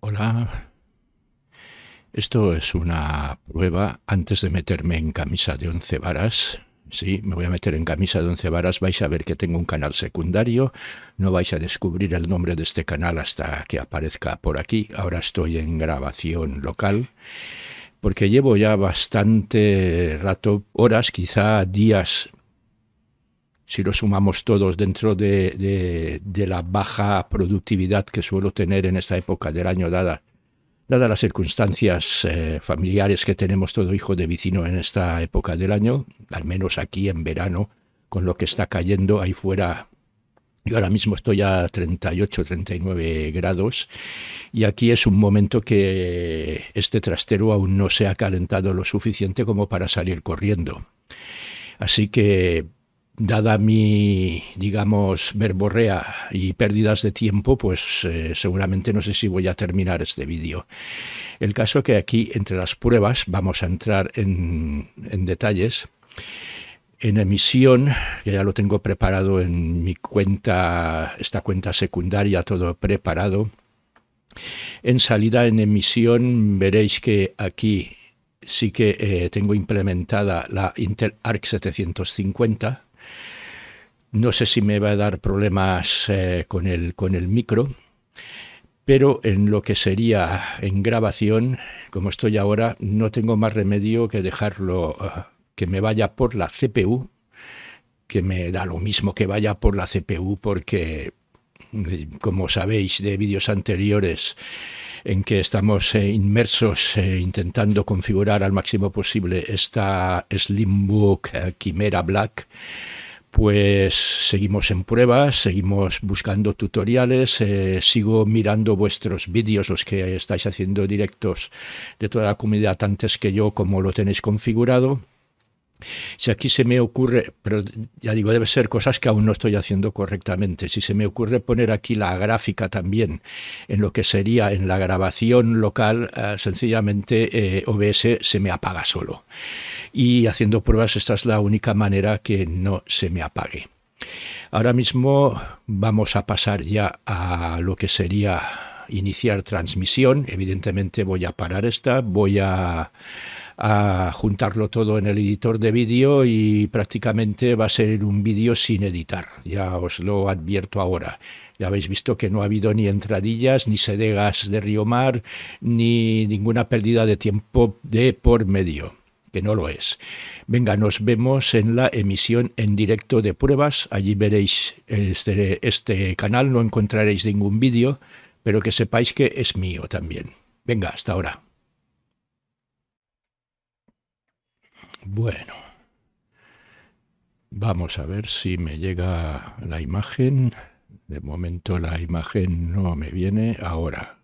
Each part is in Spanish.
Hola. Esto es una prueba antes de meterme en camisa de once varas. Sí, me voy a meter en camisa de once varas. Vais a ver que tengo un canal secundario. No vais a descubrir el nombre de este canal hasta que aparezca por aquí. Ahora estoy en grabación local porque llevo ya bastante rato, horas, quizá días si lo sumamos todos dentro de, la baja productividad que suelo tener en esta época del año, dada, dada las circunstancias eh, familiares que tenemos todo hijo de vecino en esta época del año, al menos aquí en verano, con lo que está cayendo ahí fuera. Yo ahora mismo estoy a 38, 39 grados y aquí es un momento que este trastero aún no se ha calentado lo suficiente como para salir corriendo. Así que dada mi, digamos, verborrea y pérdidas de tiempo, pues eh, seguramente no sé si voy a terminar este vídeo. El caso que aquí, entre las pruebas, vamos a entrar en, detalles. En emisión, que ya lo tengo preparado en mi cuenta, esta cuenta secundaria, todo preparado. En salida, en emisión, veréis que aquí sí que eh, tengo implementada la Intel Arc 750 no sé si me va a dar problemas eh, con, el, con el micro, pero en lo que sería en grabación, como estoy ahora, no tengo más remedio que dejarlo eh, que me vaya por la CPU, que me da lo mismo que vaya por la CPU porque, mm, como sabéis de vídeos anteriores, en que estamos eh, inmersos intentando configurar al máximo posible esta Slimbook quimera Black, pues seguimos en pruebas, seguimos buscando tutoriales, eh, sigo mirando vuestros vídeos, los que estáis haciendo directos de toda la comunidad antes que yo, como lo tenéis configurado. Si aquí se me ocurre, pero ya digo, debe ser cosas que aún no estoy haciendo correctamente. Si se me ocurre poner aquí la gráfica también, en lo que sería en la grabación local, eh, sencillamente eh, OBS se me apaga solo. Y haciendo pruebas, esta es la única manera que no se me apague. Ahora mismo vamos a pasar ya a lo que sería iniciar transmisión. Evidentemente voy a parar esta, voy a a juntarlo todo en el editor de vídeo y prácticamente va a ser un vídeo sin editar, ya os lo advierto ahora. Ya habéis visto que no ha habido ni entradillas, ni sedegas de Río Mar, ni ninguna pérdida de tiempo de por medio, que no lo es. Venga, nos vemos en la emisión en directo de pruebas. Allí veréis este, este canal, no encontraréis ningún vídeo, pero que sepáis que es mío también. Venga, hasta ahora. Bueno, vamos a ver si me llega la imagen. De momento la imagen no me viene ahora.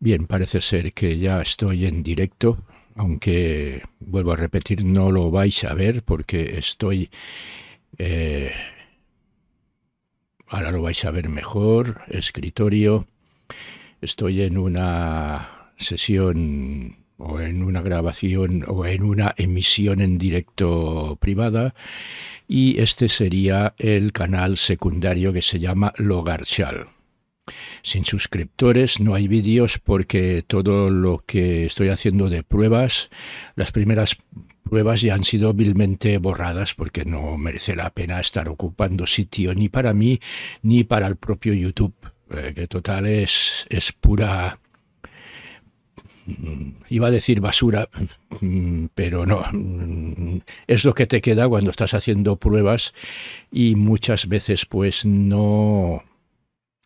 Bien, parece ser que ya estoy en directo, aunque vuelvo a repetir, no lo vais a ver porque estoy... Eh, ahora lo vais a ver mejor, escritorio. Estoy en una sesión o en una grabación o en una emisión en directo privada y este sería el canal secundario que se llama Logarchal. Sin suscriptores no hay vídeos porque todo lo que estoy haciendo de pruebas, las primeras pruebas ya han sido vilmente borradas porque no merece la pena estar ocupando sitio ni para mí ni para el propio YouTube, eh, que total es, es pura Mm, iba a decir basura, pero no, es lo que te queda cuando estás haciendo pruebas y muchas veces pues no,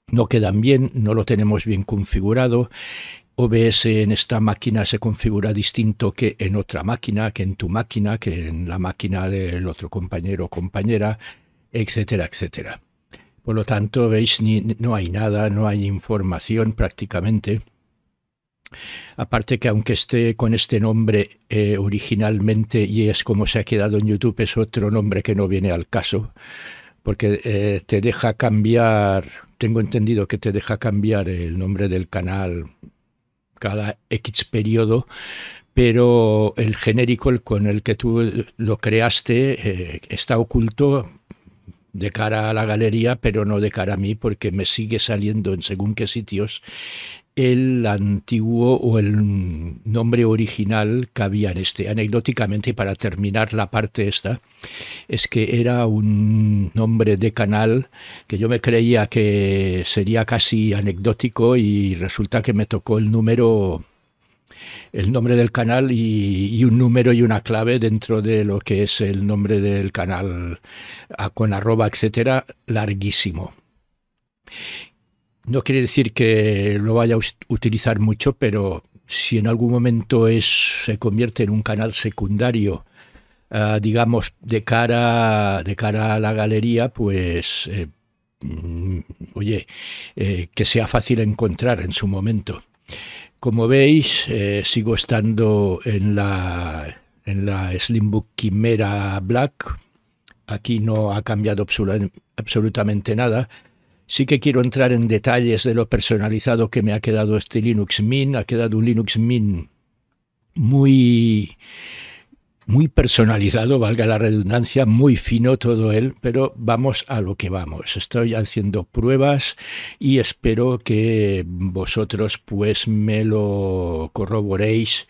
no quedan bien, no lo tenemos bien configurado. OBS en esta máquina se configura distinto que en otra máquina, que en tu máquina, que en la máquina del otro compañero o compañera, etcétera, etcétera. Por lo tanto, veis, no hay nada, no hay información prácticamente. Aparte que aunque esté con este nombre eh, originalmente y es como se ha quedado en YouTube, es otro nombre que no viene al caso, porque eh, te deja cambiar, tengo entendido que te deja cambiar el nombre del canal cada X periodo, pero el genérico con el que tú lo creaste eh, está oculto de cara a la galería, pero no de cara a mí, porque me sigue saliendo en según qué sitios el antiguo o el nombre original que había en este. Anecdóticamente, para terminar la parte esta, es que era un nombre de canal que yo me creía que sería casi anecdótico y resulta que me tocó el número el nombre del canal y, y, un número y una clave dentro de lo que es el nombre del canal con arroba, etcétera, larguísimo no quiere decir que lo vaya a utilizar mucho, pero si en algún momento es, se convierte en un canal secundario, ah, digamos, de cara, de cara a la galería, pues, eh, mm, oye, eh, que sea fácil encontrar en su momento. Como veis, eh, sigo estando en la, en la Slimbook quimera Black. Aquí no ha cambiado absolutamente nada. Sí que quiero entrar en detalles de lo personalizado que me ha quedado este Linux Mint. Ha quedado un Linux Mint muy muy personalizado, valga la redundancia, muy fino todo él, pero vamos a lo que vamos. Estoy haciendo pruebas y espero que vosotros pues me lo corroboréis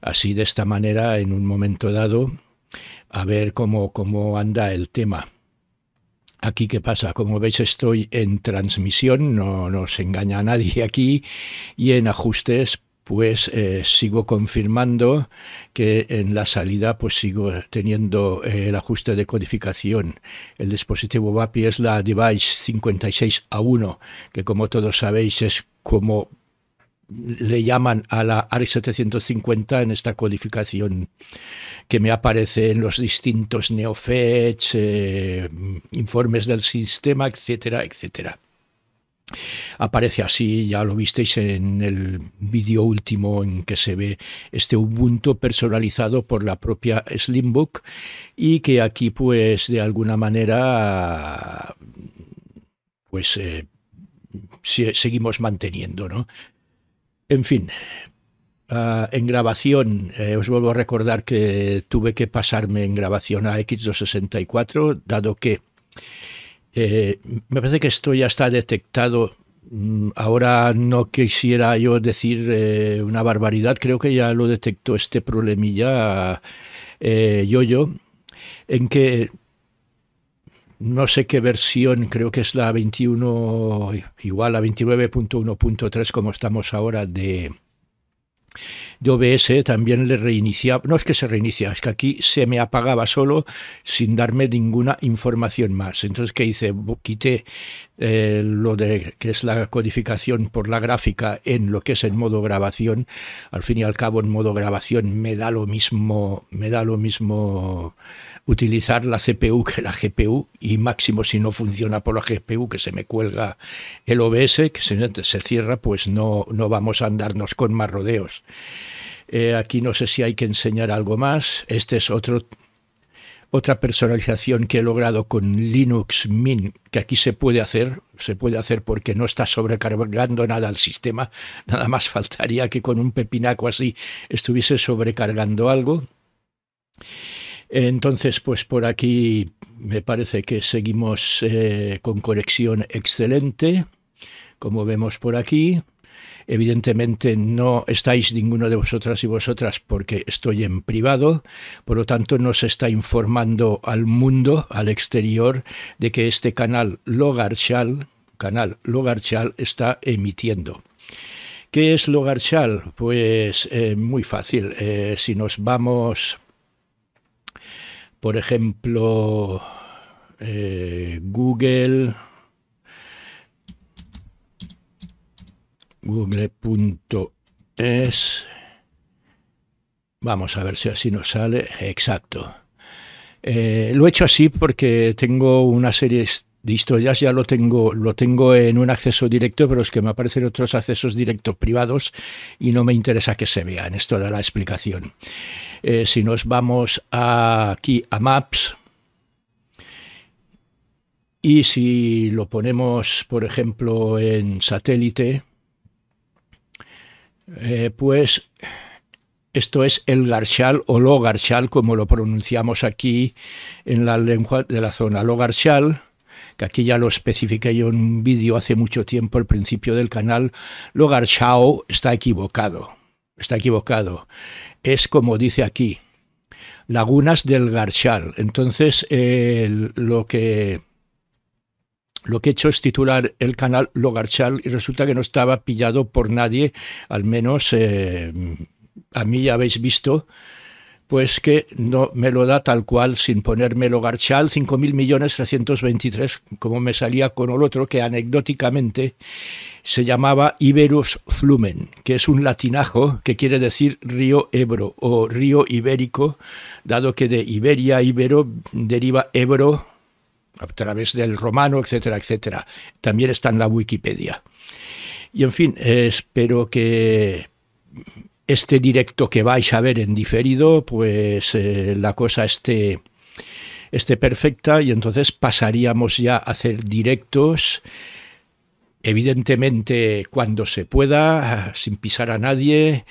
así de esta manera en un momento dado a ver cómo, cómo anda el tema. Aquí, ¿qué pasa? Como veis, estoy en transmisión, no nos engaña a nadie aquí, y en ajustes, pues eh, sigo confirmando que en la salida pues sigo teniendo eh, el ajuste de codificación. El dispositivo VAPI es la Device 56A1, que como todos sabéis es como le llaman a la ARI 750 en esta codificación que me aparece en los distintos NeoFetch, eh, informes del sistema, etcétera, etcétera. Aparece así, ya lo visteis en el vídeo último en que se ve este Ubuntu personalizado por la propia Slimbook y que aquí pues de alguna manera pues eh, seguimos manteniendo, ¿no? En fin, ah, en grabación, eh, os vuelvo a recordar que tuve que pasarme en grabación a X264, dado que eh, me parece que esto ya está detectado. Mm, ahora no quisiera yo decir eh, una barbaridad, creo que ya lo detectó este problemilla yo-yo, en que no sé qué versión, creo que es la 21, igual a 29.1.3 como estamos ahora de, de OBS también le reiniciaba, no es que se reinicia, es que aquí se me apagaba solo sin darme ninguna información más. Entonces, ¿qué hice? Quité eh, lo de que es la codificación por la gráfica en lo que es el modo grabación. Al fin y al cabo, en modo grabación me da lo mismo, me da lo mismo utilizar la CPU que la GPU y máximo si no funciona por la GPU que se me cuelga el OBS que se, se cierra pues no, no vamos a andarnos con más rodeos. Eh, aquí no sé si hay que enseñar algo más, este es otro otra personalización que he logrado con Linux Mint, que aquí se puede hacer, se puede hacer porque no está sobrecargando nada al sistema, nada más faltaría que con un pepinaco así estuviese sobrecargando algo. Entonces, pues por aquí me parece que seguimos eh, con conexión excelente, como vemos por aquí. Evidentemente no estáis ninguno de vosotras y vosotras porque estoy en privado, por lo tanto no se está informando al mundo, al exterior, de que este canal Logarchal, canal Logarchal está emitiendo. ¿Qué es Logarchal? Pues eh, muy fácil. Eh, si nos vamos, por ejemplo, eh, Google, google.es. Vamos a ver si así nos sale. Exacto. Eh, lo he hecho así porque tengo una serie de historias, ya lo tengo, lo tengo en un acceso directo, pero es que me aparecen otros accesos directos privados y no me interesa que se vean. Esto da la explicación. Eh, si nos vamos aquí a Maps y si lo ponemos, por ejemplo, en satélite, eh, pues esto es el garchal o lo garchal, como lo pronunciamos aquí en la lengua de la zona. Lo garchal, que aquí ya lo especifiqué yo en un vídeo hace mucho tiempo al principio del canal, lo garchao está equivocado. Está equivocado. Es como dice aquí, lagunas del garchal. Entonces, eh, lo que lo que he hecho es titular el canal Logarchal y resulta que no estaba pillado por nadie, al menos eh, a mí ya habéis visto, pues que no me lo da tal cual sin ponerme Logarchal, mil millones como me salía con el otro que anecdóticamente se llamaba Iberus Flumen, que es un latinajo que quiere decir río Ebro o río ibérico, dado que de Iberia, Ibero deriva Ebro a través del romano, etcétera, etcétera. También está en la Wikipedia. Y en fin, espero que este directo que vais a ver en diferido, pues eh, la cosa esté, esté perfecta y entonces pasaríamos ya a hacer directos, evidentemente cuando se pueda, sin pisar a nadie,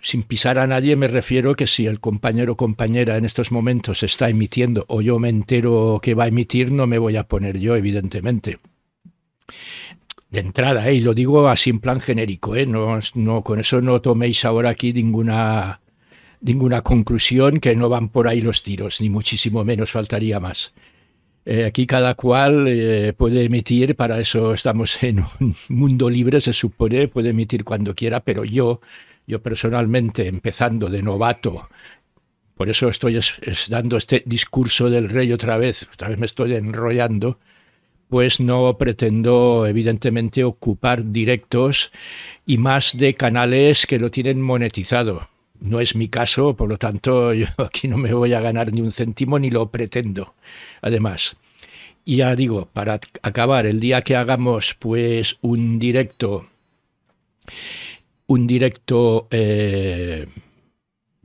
sin pisar a nadie me refiero que si el compañero o compañera en estos momentos está emitiendo o yo me entero que va a emitir, no me voy a poner yo, evidentemente. De entrada, eh, y lo digo así en plan genérico, eh, no, no, con eso no toméis ahora aquí ninguna, ninguna conclusión que no van por ahí los tiros, ni muchísimo menos faltaría más. Eh, aquí cada cual puede emitir, para eso estamos en un mundo libre, se supone, puede emitir cuando quiera, pero yo yo personalmente, empezando de novato, por eso estoy dando este discurso del rey otra vez, otra vez me estoy enrollando, pues no pretendo evidentemente ocupar directos y más de canales que lo tienen monetizado. No es mi caso, por lo tanto yo aquí no me voy a ganar ni un céntimo ni lo pretendo. Además, y ya digo, para acabar, el día que hagamos pues un directo un directo eh,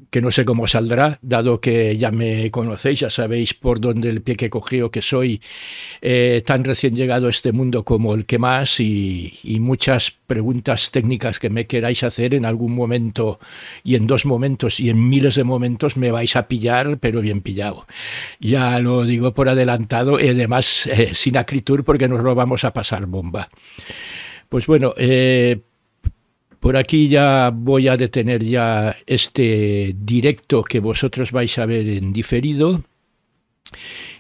que no sé cómo saldrá, dado que ya me conocéis, ya sabéis por dónde el pie que cogió que soy eh, tan recién llegado a este mundo como el que más y, muchas preguntas técnicas que me queráis hacer en algún momento y en dos momentos y en miles de momentos me vais a pillar, pero bien pillado. Ya lo digo por adelantado y además eh, sin acritur porque nos lo vamos a pasar bomba. Pues bueno, por aquí ya voy a detener ya este directo que vosotros vais a ver en diferido.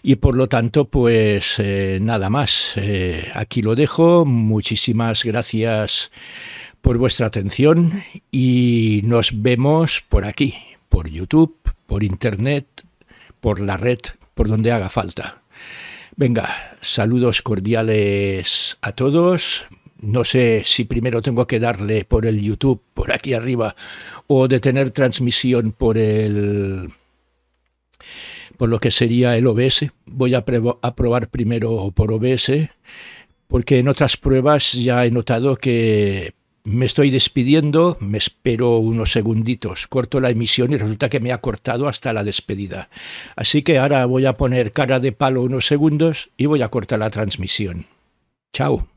Y por lo tanto, pues eh, nada más. Eh, aquí lo dejo. Muchísimas gracias por vuestra atención y nos vemos por aquí, por YouTube, por Internet, por la red, por donde haga falta. Venga, saludos cordiales a todos, no sé si primero tengo que darle por el YouTube, por aquí arriba, o detener transmisión por el por lo que sería el OBS. Voy a, a, probar primero por OBS, porque en otras pruebas ya he notado que me estoy despidiendo, me espero unos segunditos, corto la emisión y resulta que me ha cortado hasta la despedida. Así que ahora voy a poner cara de palo unos segundos y voy a cortar la transmisión. Chao.